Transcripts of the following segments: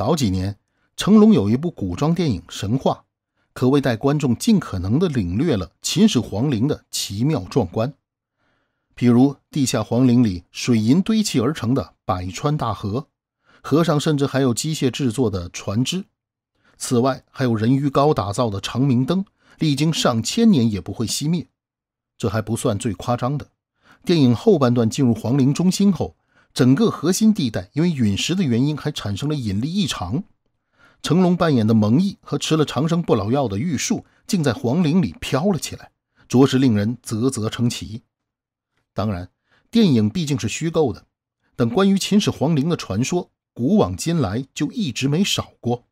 早几年，成龙有一部古装电影《神话》，可谓带观众尽可能地领略了秦始皇陵的奇妙壮观。比如地下皇陵里水银堆砌而成的百川大河，河上甚至还有机械制作的船只。此外，还有人鱼膏打造的长明灯，历经上千年也不会熄灭。这还不算最夸张的，电影后半段进入皇陵中心后。整个核心地带，因为陨石的原因，还产生了引力异常。成龙扮演的蒙毅和吃了长生不老药的玉树，竟在皇陵里飘了起来，着实令人啧啧称奇。当然，电影毕竟是虚构的，但关于秦始皇陵的传说，古往今来就一直没少过。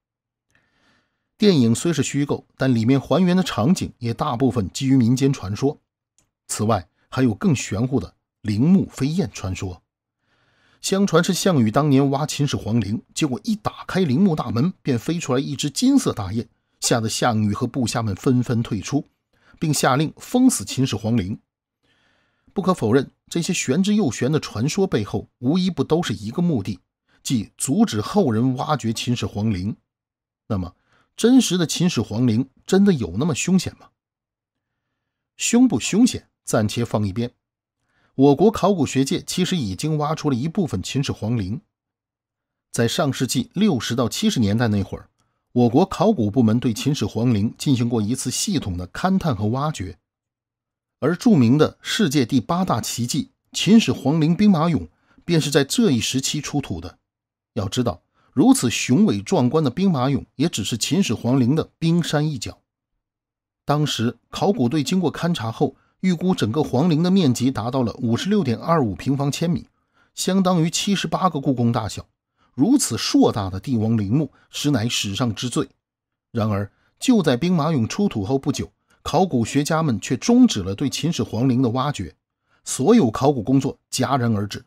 电影虽是虚构，但里面还原的场景也大部分基于民间传说。此外，还有更玄乎的陵墓飞燕传说。相传是项羽当年挖秦始皇陵，结果一打开陵墓大门，便飞出来一只金色大雁，吓得项羽和部下们纷纷退出，并下令封死秦始皇陵。不可否认，这些玄之又玄的传说背后，无一不都是一个目的，即阻止后人挖掘秦始皇陵。那么，真实的秦始皇陵真的有那么凶险吗？凶不凶险，暂且放一边。我国考古学界其实已经挖出了一部分秦始皇陵。在上世纪六十到七十年代那会儿，我国考古部门对秦始皇陵进行过一次系统的勘探和挖掘，而著名的世界第八大奇迹——秦始皇陵兵马俑，便是在这一时期出土的。要知道，如此雄伟壮观的兵马俑，也只是秦始皇陵的冰山一角。当时考古队经过勘察后。预估整个皇陵的面积达到了五十六点二五平方千米，相当于七十八个故宫大小。如此硕大的帝王陵墓，实乃史上之最。然而，就在兵马俑出土后不久，考古学家们却终止了对秦始皇陵的挖掘，所有考古工作戛然而止。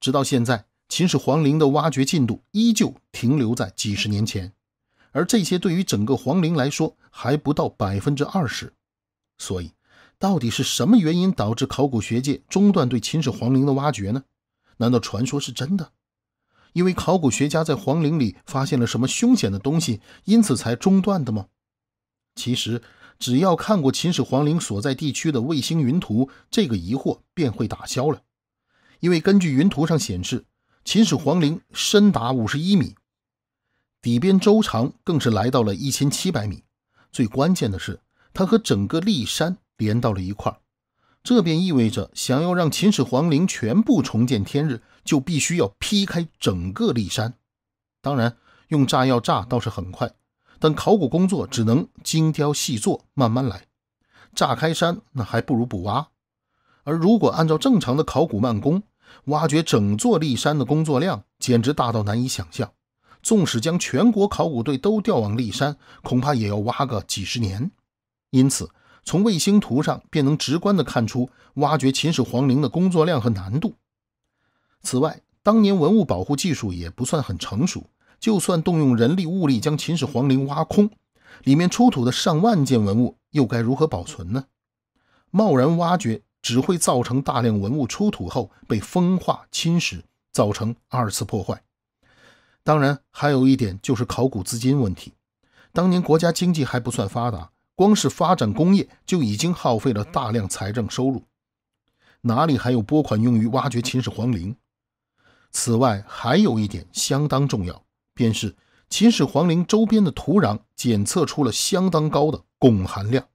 直到现在，秦始皇陵的挖掘进度依旧停留在几十年前，而这些对于整个皇陵来说还不到百分之二十，所以。到底是什么原因导致考古学界中断对秦始皇陵的挖掘呢？难道传说是真的？因为考古学家在皇陵里发现了什么凶险的东西，因此才中断的吗？其实，只要看过秦始皇陵所在地区的卫星云图，这个疑惑便会打消了。因为根据云图上显示，秦始皇陵深达五十一米，底边周长更是来到了一千七百米。最关键的是，它和整个骊山。连到了一块儿，这便意味着想要让秦始皇陵全部重见天日，就必须要劈开整个骊山。当然，用炸药炸倒是很快，但考古工作只能精雕细作，慢慢来。炸开山那还不如不挖。而如果按照正常的考古慢工，挖掘整座骊山的工作量简直大到难以想象。纵使将全国考古队都调往骊山，恐怕也要挖个几十年。因此。从卫星图上便能直观地看出挖掘秦始皇陵的工作量和难度。此外，当年文物保护技术也不算很成熟，就算动用人力物力将秦始皇陵挖空，里面出土的上万件文物又该如何保存呢？贸然挖掘只会造成大量文物出土后被风化侵蚀，造成二次破坏。当然，还有一点就是考古资金问题，当年国家经济还不算发达。光是发展工业就已经耗费了大量财政收入，哪里还有拨款用于挖掘秦始皇陵？此外，还有一点相当重要，便是秦始皇陵周边的土壤检测出了相当高的汞含量，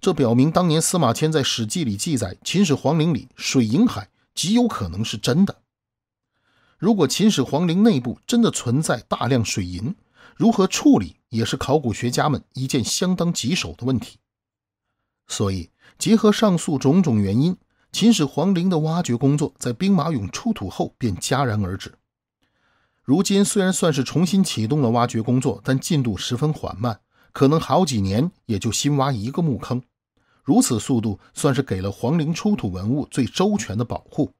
这表明当年司马迁在《史记》里记载秦始皇陵里水银海极有可能是真的。如果秦始皇陵内部真的存在大量水银，如何处理？也是考古学家们一件相当棘手的问题，所以结合上述种种原因，秦始皇陵的挖掘工作在兵马俑出土后便戛然而止。如今虽然算是重新启动了挖掘工作，但进度十分缓慢，可能好几年也就新挖一个墓坑。如此速度，算是给了皇陵出土文物最周全的保护。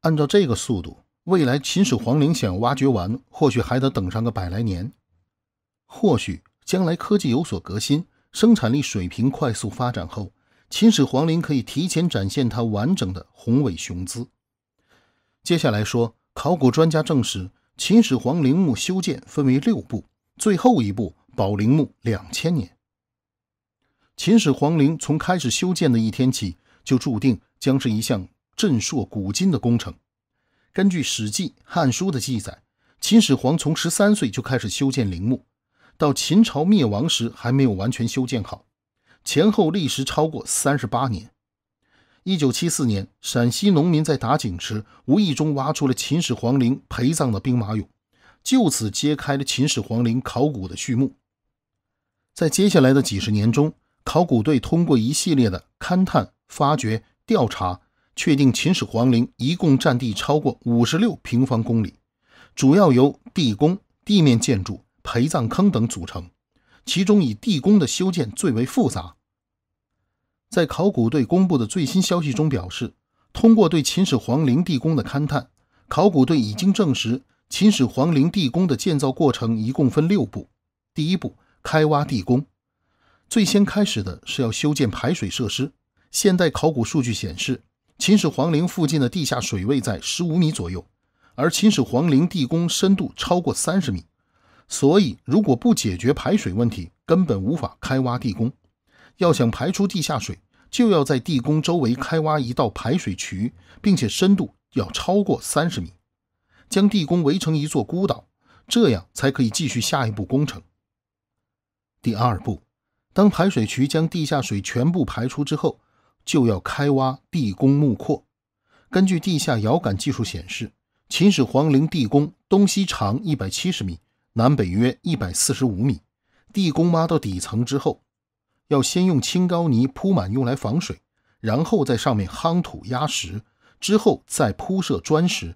按照这个速度，未来秦始皇陵想挖掘完，或许还得等上个百来年。或许将来科技有所革新，生产力水平快速发展后，秦始皇陵可以提前展现它完整的宏伟雄姿。接下来说，考古专家证实，秦始皇陵墓修建分为六步，最后一步保陵墓两千年。秦始皇陵从开始修建的一天起，就注定将是一项震烁古今的工程。根据《史记》《汉书》的记载，秦始皇从十三岁就开始修建陵墓。到秦朝灭亡时还没有完全修建好，前后历时超过三十八年。一九七四年，陕西农民在打井时无意中挖出了秦始皇陵陪葬的兵马俑，就此揭开了秦始皇陵考古的序幕。在接下来的几十年中，考古队通过一系列的勘探、发掘、调查，确定秦始皇陵一共占地超过五十六平方公里，主要由地宫、地面建筑。陪葬坑等组成，其中以地宫的修建最为复杂。在考古队公布的最新消息中表示，通过对秦始皇陵地宫的勘探，考古队已经证实，秦始皇陵地宫的建造过程一共分六步。第一步，开挖地宫。最先开始的是要修建排水设施。现代考古数据显示，秦始皇陵附近的地下水位在十五米左右，而秦始皇陵地宫深度超过三十米。所以，如果不解决排水问题，根本无法开挖地宫。要想排出地下水，就要在地宫周围开挖一道排水渠，并且深度要超过三十米，将地宫围成一座孤岛，这样才可以继续下一步工程。第二步，当排水渠将地下水全部排出之后，就要开挖地宫墓廓。根据地下遥感技术显示，秦始皇陵地宫东西长一百七十米。南北约一百四十五米，地宫挖到底层之后，要先用青膏泥铺满用来防水，然后在上面夯土压实，之后再铺设砖石，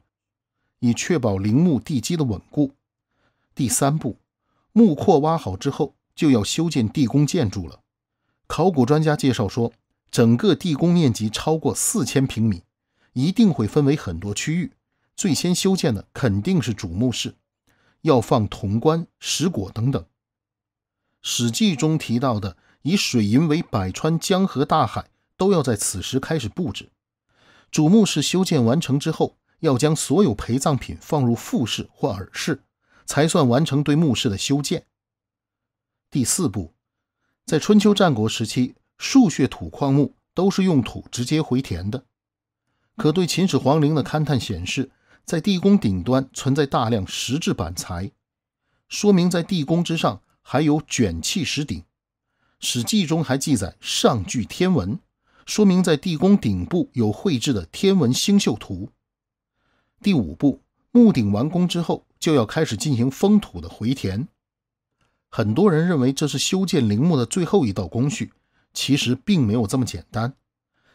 以确保陵墓地基的稳固。第三步，墓扩挖好之后，就要修建地宫建筑了。考古专家介绍说，整个地宫面积超过四千平米，一定会分为很多区域，最先修建的肯定是主墓室。要放铜棺、石椁等等，《史记》中提到的以水银为百川江河大海，都要在此时开始布置。主墓室修建完成之后，要将所有陪葬品放入复式或耳室，才算完成对墓室的修建。第四步，在春秋战国时期，竖穴土矿墓都是用土直接回填的，可对秦始皇陵的勘探显示。在地宫顶端存在大量石质板材，说明在地宫之上还有卷砌石顶。《史记》中还记载“上具天文”，说明在地宫顶部有绘制的天文星宿图。第五步，墓顶完工之后，就要开始进行封土的回填。很多人认为这是修建陵墓的最后一道工序，其实并没有这么简单。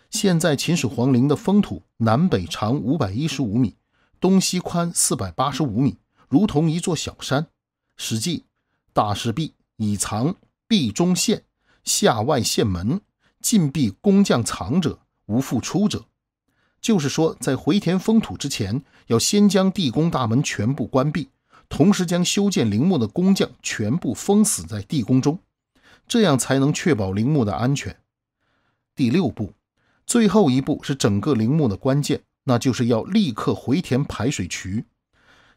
现在秦始皇陵的封土南北长五百一十五米。东西宽四百八十五米，如同一座小山。《史记》：“大石壁以藏，壁中线，下外线门，禁闭工匠藏者，无复出者。”就是说，在回填封土之前，要先将地宫大门全部关闭，同时将修建陵墓的工匠全部封死在地宫中，这样才能确保陵墓的安全。第六步，最后一步是整个陵墓的关键。那就是要立刻回填排水渠，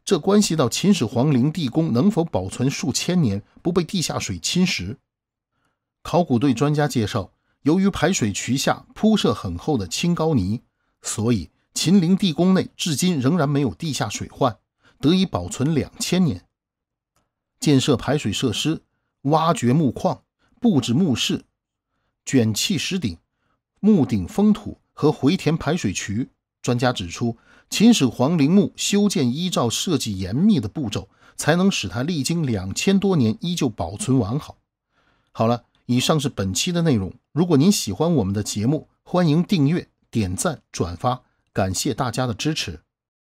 这关系到秦始皇陵地宫能否保存数千年不被地下水侵蚀。考古队专家介绍，由于排水渠下铺设很厚的青高泥，所以秦陵地宫内至今仍然没有地下水患，得以保存两千年。建设排水设施、挖掘墓矿，布置墓室、卷砌石顶、墓顶封土和回填排水渠。专家指出，秦始皇陵墓修建依照设计严密的步骤，才能使它历经两千多年依旧保存完好。好了，以上是本期的内容。如果您喜欢我们的节目，欢迎订阅、点赞、转发，感谢大家的支持。